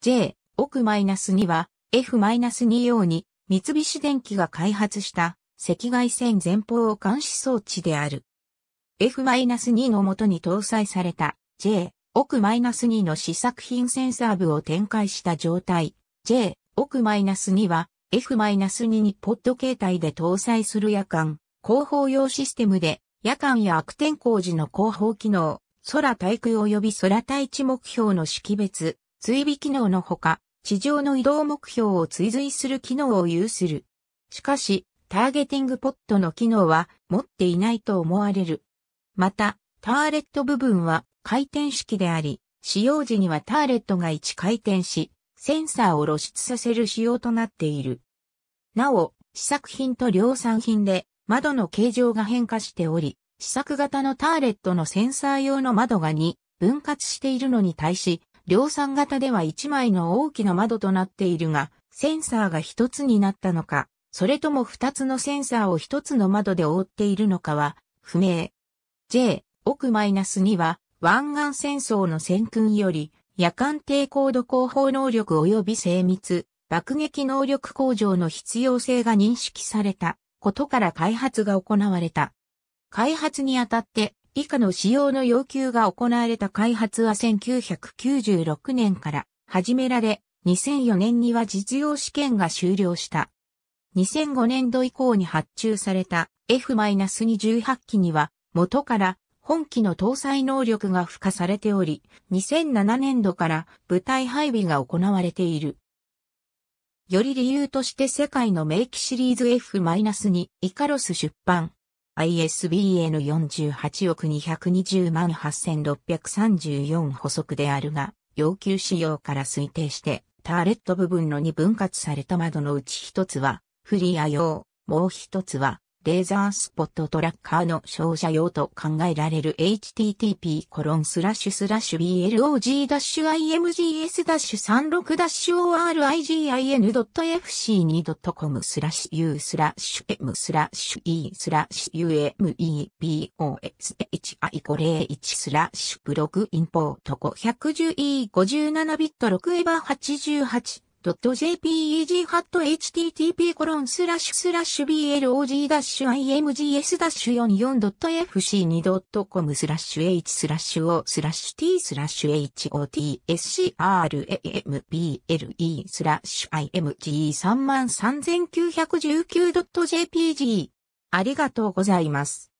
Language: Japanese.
J、奥 -2 は F-2 用に三菱電機が開発した赤外線前方を監視装置である。F-2 の元に搭載された J、奥 -2 の試作品センサー部を展開した状態 J、奥 -2 は F-2 にポッド形態で搭載する夜間、広報用システムで夜間や悪天候時の広報機能、空対空及び空対地目標の識別、追尾機能のほか、地上の移動目標を追随する機能を有する。しかし、ターゲティングポットの機能は持っていないと思われる。また、ターレット部分は回転式であり、使用時にはターレットが1回転し、センサーを露出させる仕様となっている。なお、試作品と量産品で窓の形状が変化しており、試作型のターレットのセンサー用の窓が2分割しているのに対し、量産型では1枚の大きな窓となっているが、センサーが1つになったのか、それとも2つのセンサーを1つの窓で覆っているのかは、不明。J、奥 -2 は、湾岸戦争の戦訓より、夜間低高度広報能力及び精密、爆撃能力向上の必要性が認識されたことから開発が行われた。開発にあたって以下の使用の要求が行われた開発は1996年から始められ、2004年には実用試験が終了した。2005年度以降に発注された F-28 機には元から本機の搭載能力が付加されており、2007年度から部隊配備が行われている。より理由として世界の名機シリーズ F-2 イカロス出版。ISBN48 億220万8634補足であるが、要求仕様から推定して、ターレット部分のに分割された窓のうち一つは、フリア用、もう一つは、レーザースポットトラッカーの照射用と考えられる http://blog-imgs-36-origin.fc2.com スラッシュ u スラッシュ m スラッシュ e スラッシュ u m e b o s h i 5 0 1スラッシュブログインポート 510e57 ビット6 e 88 j p e g h t t p b l o g i m g s 4 4 f c 2 c o m スラッシュ h スラッシュ o スラッシュ t スラッシュ hotscramble スラッシュ img33919.jpg ありがとうございます。